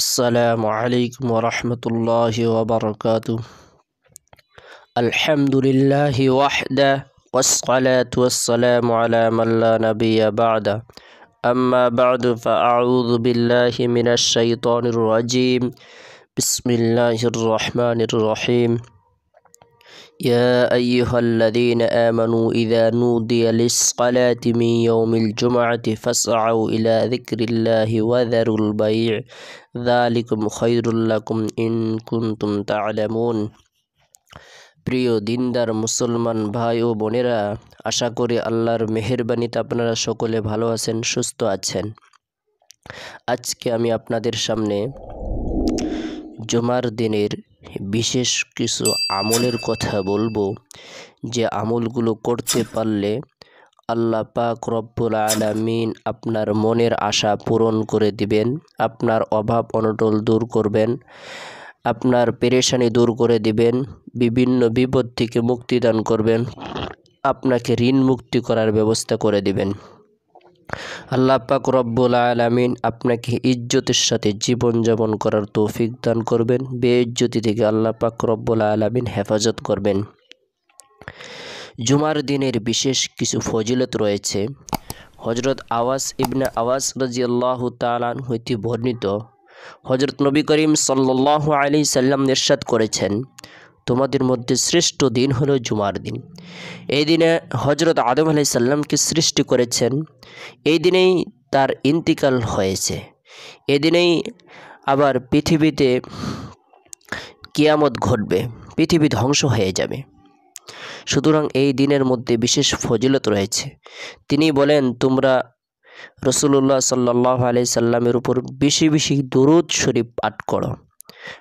السلام عليكم ورحمة الله وبركاته الحمد لله وحده والصلاة والسلام على من لا نبي بعده أما بعد فأعوذ بالله من الشيطان الرجيم بسم الله الرحمن الرحيم يا أيها الذين آمنوا إذا نودي للصلاة من يوم الجمعة فاسعوا إلى ذكر الله وذروا البيع ذلكم خير لكم إن كنتم تعلمون প্রিয় দিনদার মুসলমান ভাই ও বোনেরা আশা করি আল্লাহর মেহরবানিতে আপনারা সকলে ভালো আছেন সুস্থ আছেন আজকে আমি আপনাদের সামনে জুমার দিনের বিশেষ কিছু আমলের কথা বলবো যে আমলগুলো করতে পারলে আল্লাহ পাক রব্বুল আলমিন আপনার মনের আশা পূরণ করে দিবেন আপনার অভাব অনটল দূর করবেন আপনার পেরেশানি দূর করে দিবেন বিভিন্ন বিপদ থেকে মুক্তিদান করবেন আপনাকে ঋণ মুক্তি করার ব্যবস্থা করে দিবেন আল্লাহ পাক রব্বুল আলমিন আপনাকে ইজ্জতের সাথে জীবনযাপন করার তৌফিক দান করবেন ইজ্জতি থেকে আল্লাহ পাক রব্বুল আলমিন হেফাজত করবেন জুমার দিনের বিশেষ কিছু ফজিলত রয়েছে হজরত আওয়াস ইবনে আওয়াস রাজিয়াল্লাহু তালান হইতে বর্ণিত হজরত নবী করিম সাল্লাহ আলী সাল্লাম নির্সাদ করেছেন তোমাদের মধ্যে শ্রেষ্ঠ দিন হলো জুমার দিন এই দিনে হজরত আদম আলাইসাল্লামকে সৃষ্টি করেছেন এই দিনেই তার ইন্তিকাল হয়েছে এদিনেই আবার পৃথিবীতে কিয়ামত ঘটবে পৃথিবী ধ্বংস হয়ে যাবে সুতরাং এই দিনের মধ্যে বিশেষ ফজিলত রয়েছে তিনি বলেন তোমরা রসুল্লাহ সাল্লাহ আলি সাল্লামের উপর বেশি বেশি দরুদ শরীফ পাঠ করো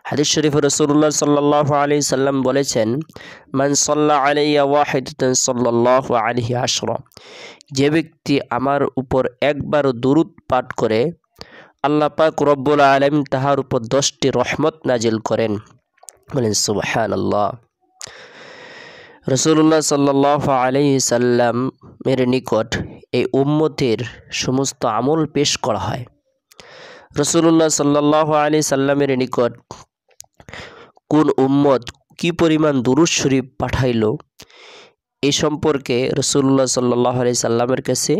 হাদিস শরীফ রসুল্লাহ সাল্লাহ আলী সাল্লাম বলেছেন মান সাল্লাহ আলিয়া সাল্লাহ আলহি আসর যে ব্যক্তি আমার উপর একবার দুরুদ পাঠ করে আল্লাহ পাক রব্বুল আলম তাহার উপর দশটি রহমত নাজিল করেন বলেন সুবাহান আল্লাহ রসুল্লাহ সাল্লাহ সাল্লাম এর নিকট এই উম্মতির সমস্ত আমল পেশ করা হয় রসুল্লাহ সাল্লাহ আলী সাল্লামের নিকট কোন উম্মত কি পরিমাণ দুরুজ শরীফ পাঠাইল এ সম্পর্কে রসুল্লাহ সাল্লাহ আলি সাল্লামের কাছে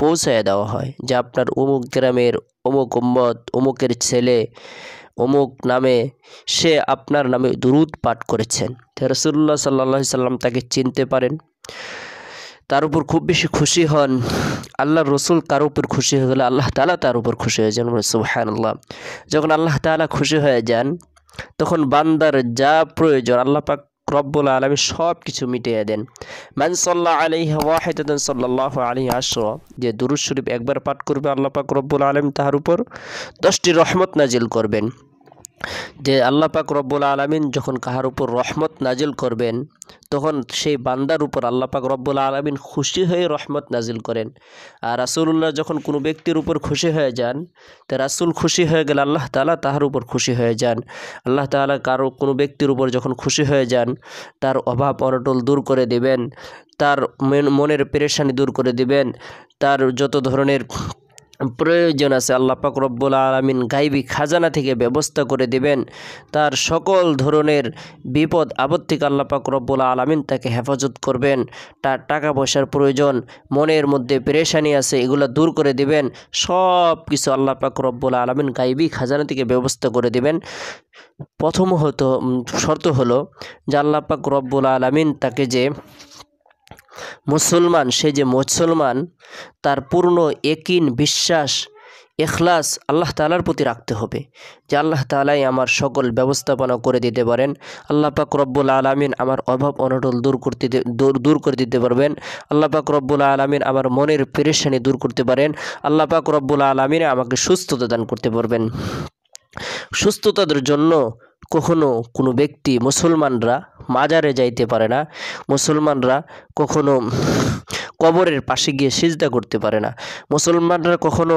পৌঁছায় দেওয়া হয় যে আপনার অমুক গ্রামের অমুক উম্মত অমুকের ছেলে অমুক নামে সে আপনার নামে দুরুদ পাঠ করেছেন রসুল্লাহ সাল্লাহ সাল্লাম তাকে চিনতে পারেন তার উপর খুব বেশি খুশি হন আল্লাহর রসুল তার উপর খুশি হয়ে গেলে আল্লাহ তালা তার উপর খুশি হয়ে যান সুবাহান আল্লাহ যখন আল্লাহ তালা খুশি হয়ে যান তখন বান্দার যা প্রয়োজন আল্লাহ পাক রব্বুল আলমী সব কিছু মিটিয়ে দেন মান সাল্লাহ আলী ওয়াহেদান সাল্লাহ আলী আশ্র যে দুরুজ শরীফ একবার পাঠ করবে আল্লাহ পাক রব্বুল আলম তাহার উপর দশটি রহমত নাজিল করবেন যে আল্লাহ পাক রব্বুল আলমিন যখন কাহার উপর রহমত নাজিল করবেন তখন সেই বান্দার উপর আল্লাহ পাক রব্বুল আলমিন খুশি হয়ে রহমত নাজিল করেন আর রাসুল্লাহ যখন কোনো ব্যক্তির উপর খুশি হয়ে যান তা রাসুল খুশি হয়ে গেলে আল্লাহ তালা তাহার উপর খুশি হয়ে যান আল্লাহ তালা কারো কোনো ব্যক্তির উপর যখন খুশি হয়ে যান তার অভাব অনটল দূর করে দেবেন তার মনের পেরেশানি দূর করে দিবেন তার যত ধরনের প্রয়োজন আছে আল্লাহ পাক রব্বুল আলমিন গাইবি খাজানা থেকে ব্যবস্থা করে দিবেন তার সকল ধরনের বিপদ আপদ থেকে আল্লাহ পাক রব্বুল আলমিন তাকে হেফাজত করবেন তার টাকা পয়সার প্রয়োজন মনের মধ্যে পেরেশানি আছে এগুলো দূর করে দিবেন সব কিছু আল্লাহ পাক রব্বুল আলমিন গাইবি খাজানা থেকে ব্যবস্থা করে দিবেন প্রথম হতো শর্ত হলো যে আল্লাহ পাক রব্বুল আলমিন তাকে যে মুসলমান সে যে মুসলমান তার পূর্ণ একিন বিশ্বাস এখলাস আল্লাহ তালার প্রতি রাখতে হবে যে আল্লাহ তালাই আমার সকল ব্যবস্থাপনা করে দিতে পারেন আল্লাহ পাক রব্বুল আলমিন আমার অভাব অনটল দূর করতে দূর দূর করে দিতে পারবেন আল্লাহ পাক রব্বুল আলমিন আমার মনের পেরেশানি দূর করতে পারেন আল্লাহ পাক রব্বুল আলমিন আমাকে সুস্থতা দান করতে পারবেন সুস্থতার জন্য কখনো কোনো ব্যক্তি মুসলমানরা মাজারে যাইতে পারে না মুসলমানরা কখনো কবরের পাশে গিয়ে সিজদা করতে পারে না মুসলমানরা কখনো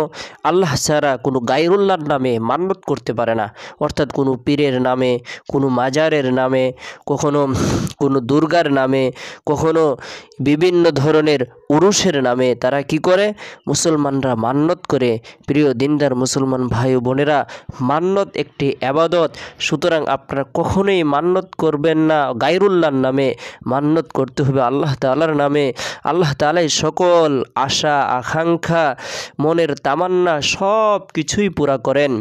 আল্লাহ ছাড়া কোনো গায়রুল্লাহর নামে মান্যত করতে পারে না অর্থাৎ কোনো পীরের নামে কোনো মাজারের নামে কখনো কোনো দুর্গার নামে কখনো বিভিন্ন ধরনের উরুষের নামে তারা কি করে মুসলমানরা মান্নত করে প্রিয় দিনদার মুসলমান ভাই বোনেরা মান্নত একটি আবাদত সুতরাং আপনারা কখনোই মান্নত করবেন না গায়রুল্লাহর নামে মান্নত করতে হবে আল্লাহ তালার নামে আল্লাহ তাল আল্লাহ সকল আশা আকাঙ্ক্ষা মনের তামান্না সব কিছুই পুরা করেন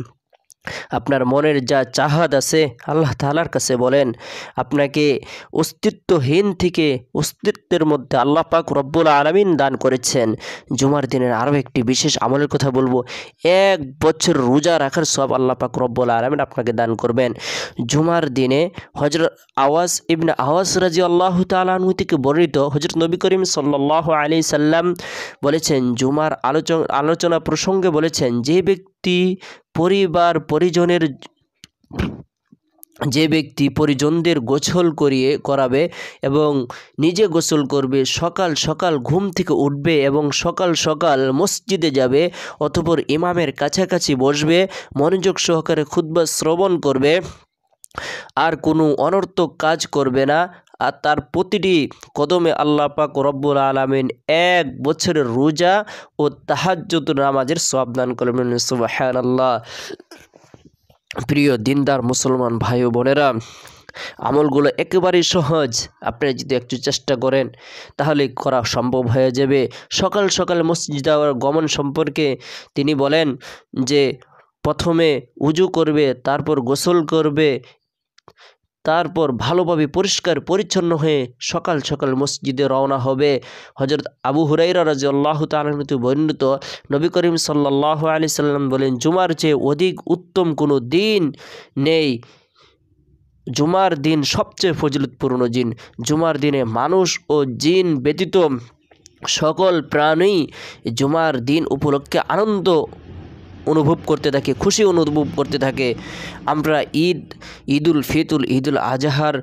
আপনার মনের যা চাহাদ আছে আল্লাহ তালার কাছে বলেন আপনাকে অস্তিত্বহীন থেকে অস্তিত্বের মধ্যে আল্লাহ পাক রব্বুল আলমিন দান করেছেন জুমার দিনের আরও একটি বিশেষ আমলের কথা বলবো এক বছর রোজা রাখার সব আল্লাহ পাক রব্বুল আলমিন আপনাকে দান করবেন জুমার দিনে হজরত আওয়াজ ইবনে আওয়াজ রাজি আল্লাহ তালু থেকে বর্ণিত হজরত নবী করিম সাল্লাহ আলি সাল্লাম বলেছেন জুমার আলোচনা আলোচনা প্রসঙ্গে বলেছেন যে ব্যক্তি ব্যক্তি পরিবার পরিজনের যে ব্যক্তি পরিজনদের গোসল করিয়ে করাবে এবং নিজে গোসল করবে সকাল সকাল ঘুম থেকে উঠবে এবং সকাল সকাল মসজিদে যাবে অতপর ইমামের কাছাকাছি বসবে মনোযোগ সহকারে ক্ষুদ্র শ্রবণ করবে আর কোনো অনর্থক কাজ করবে না আর তার প্রতিটি কদমে আল্লাহ পাক রব্বুল আলমিন এক বছরের রোজা ও তাহাজ্জুদ নামাজের সব দান করবেন সুবাহান আল্লাহ প্রিয় দিনদার মুসলমান ভাই ও বোনেরা আমলগুলো একেবারেই সহজ আপনি যদি একটু চেষ্টা করেন তাহলে করা সম্ভব হয়ে যাবে সকাল সকাল মসজিদ গমন সম্পর্কে তিনি বলেন যে প্রথমে উজু করবে তারপর গোসল করবে তারপর ভালোভাবে পরিষ্কার পরিচ্ছন্ন হয়ে সকাল সকাল মসজিদে রওনা হবে হজরত আবু হুরাইরা রাজি আল্লাহ তালমিত বর্ণিত নবী করিম সাল্লাহ আলি সাল্লাম বলেন জুমার চেয়ে অধিক উত্তম কোনো দিন নেই জুমার দিন সবচেয়ে ফজলতপূর্ণ দিন জুমার দিনে মানুষ ও জিন ব্যতীত সকল প্রাণী জুমার দিন উপলক্ষে আনন্দ অনুভব করতে থাকে খুশি অনুভব করতে থাকে আমরা ঈদ ঈদুল ফিতুল ঈদুল আজহার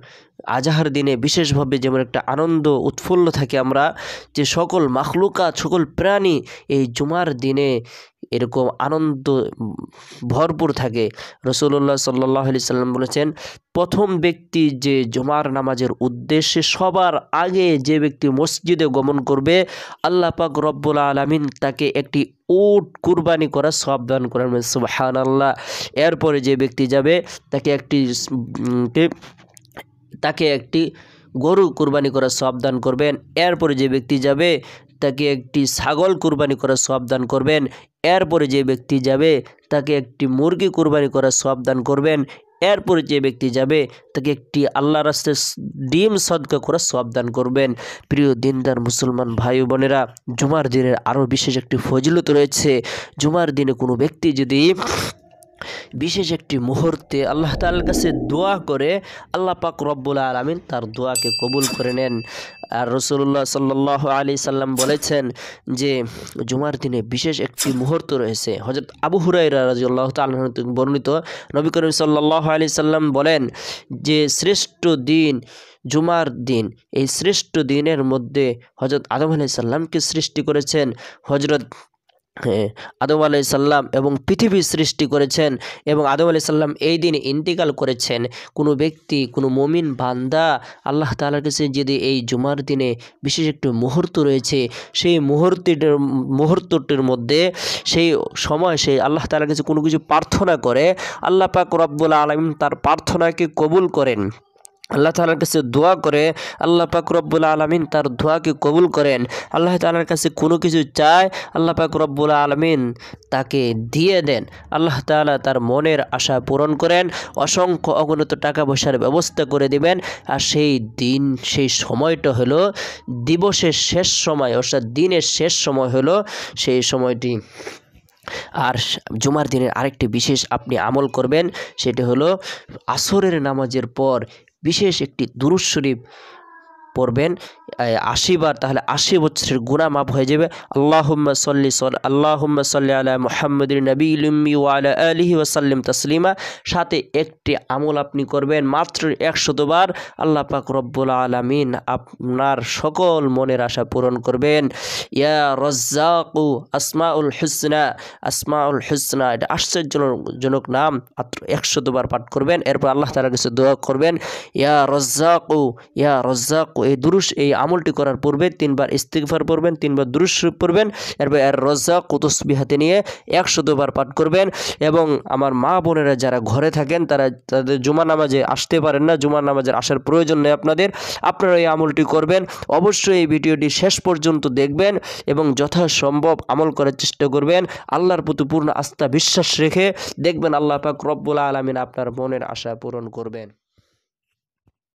আজাহার দিনে বিশেষভাবে যেমন একটা আনন্দ উৎফুল্ল থাকে আমরা যে সকল মাখলুকা সকল প্রাণী এই জুমার দিনে এরকম আনন্দ ভরপুর থাকে রসুল্লাহ সাল্লাহ আলি সাল্লাম বলেছেন প্রথম ব্যক্তি যে জুমার নামাজের উদ্দেশ্যে সবার আগে যে ব্যক্তি মসজিদে গমন করবে আল্লাহ পাক রব্বুল আলমিন তাকে একটি উট কুরবানি করা সব দান করেন সুবাহান আল্লাহ এরপরে যে ব্যক্তি যাবে তাকে একটি তাকে একটি গরু কুরবানি করার সাবধান করবেন এরপরে যে ব্যক্তি যাবে তাকে একটি ছাগল কুরবানি করার সাবধান করবেন এরপরে যে ব্যক্তি যাবে তাকে একটি মুরগি কুরবানি করার সাবধান করবেন এরপরে যে ব্যক্তি যাবে তাকে একটি আল্লাহ রাস্তে ডিম সদকা করার সাবধান করবেন প্রিয় দিনদার মুসলমান ভাই বোনেরা জুমার দিনের আরও বিশেষ একটি ফজিলত রয়েছে জুমার দিনে কোনো ব্যক্তি যদি বিশেষ একটি মুহূর্তে আল্লাহ তাল কাছে দোয়া করে আল্লাহ পাক রব্বুল আলমিন তার দোয়াকে কবুল করে নেন আর রসুল্লাহ সাল্লাহ আলী সাল্লাম বলেছেন যে জুমার দিনে বিশেষ একটি মুহূর্ত রয়েছে হজরত আবু হুরাইরা রাজি আল্লাহ বর্ণিত নবী করিম সাল্লাহ আলি সাল্লাম বলেন যে শ্রেষ্ঠ দিন জুমার দিন এই শ্রেষ্ঠ দিনের মধ্যে হজরত আদম আলি সাল্লামকে সৃষ্টি করেছেন হজরত হ্যাঁ, আদম আলাইসাল্লাম এবং পৃথিবী সৃষ্টি করেছেন এবং আদম সাল্লাম এই দিন ইন্তিকাল করেছেন কোনো ব্যক্তি কোনো মমিন বান্দা আল্লাহ তালার কাছে যদি এই জুমার দিনে বিশেষ একটি মুহূর্ত রয়েছে সেই মুহূর্তটির মুহূর্তটির মধ্যে সেই সময় সে আল্লাহ তালার কাছে কোনো কিছু প্রার্থনা করে আল্লাহ পাক রব্বুল আলম তার প্রার্থনাকে কবুল করেন আল্লাহ তালার কাছে দোয়া করে আল্লাহ পাক রব্বুল আলমিন তার দোয়াকে কবুল করেন আল্লাহ তালার কাছে কোনো কিছু চায় আল্লাহ পাক রব্বুল আলমিন তাকে দিয়ে দেন আল্লাহ তালা তার মনের আশা পূরণ করেন অসংখ্য অগণিত টাকা পয়সার ব্যবস্থা করে দিবেন আর সেই দিন সেই সময়টা হলো দিবসের শেষ সময় অর্থাৎ দিনের শেষ সময় হলো সেই সময়টি আর জুমার দিনের আরেকটি বিশেষ আপনি আমল করবেন সেটি হলো আসরের নামাজের পর বিশেষ একটি দুরুদ শরীফ পড়বেন আশিবার তাহলে আশি বছরের গুণা মাপ হয়ে যাবে আল্লাহম্মা সল্লি সল আল্লাহম্মা সল্লি আলা মোহাম্মদ নবী ওয়ালা আলহি ওসাল্লিম তসলিমা সাথে একটি আমল আপনি করবেন মাত্র একশতবার আল্লাহ পাক রব্বুল আলমিন আপনার সকল মনের আশা পূরণ করবেন ইয়া রজ্জাকু আসমাউল হুসনা আসমাউল হুসনা এটা আশ্চর্যজনক নাম মাত্র একশতবার পাঠ করবেন এরপর আল্লাহ তালা কাছে দোয়া করবেন ইয়া রজ্জাকু ইয়া রজ্জাকু এই দুরুস এই আমলটি করার পূর্বে তিনবার ইস্তিকভার পড়বেন তিনবার দুরুস পড়বেন এরপর এর রোজা কুতুসবি হাতে নিয়ে একশো দুবার পাঠ করবেন এবং আমার মা বোনেরা যারা ঘরে থাকেন তারা তাদের জুমা নামাজে আসতে পারেন না জুমার নামাজের আসার প্রয়োজন নেই আপনাদের আপনারা এই আমলটি করবেন অবশ্যই এই ভিডিওটি শেষ পর্যন্ত দেখবেন এবং যথাসম্ভব আমল করার চেষ্টা করবেন আল্লাহর প্রতি পূর্ণ আস্থা বিশ্বাস রেখে দেখবেন আল্লাহ পাক রব্বুল আলমিন আপনার মনের আশা পূরণ করবেন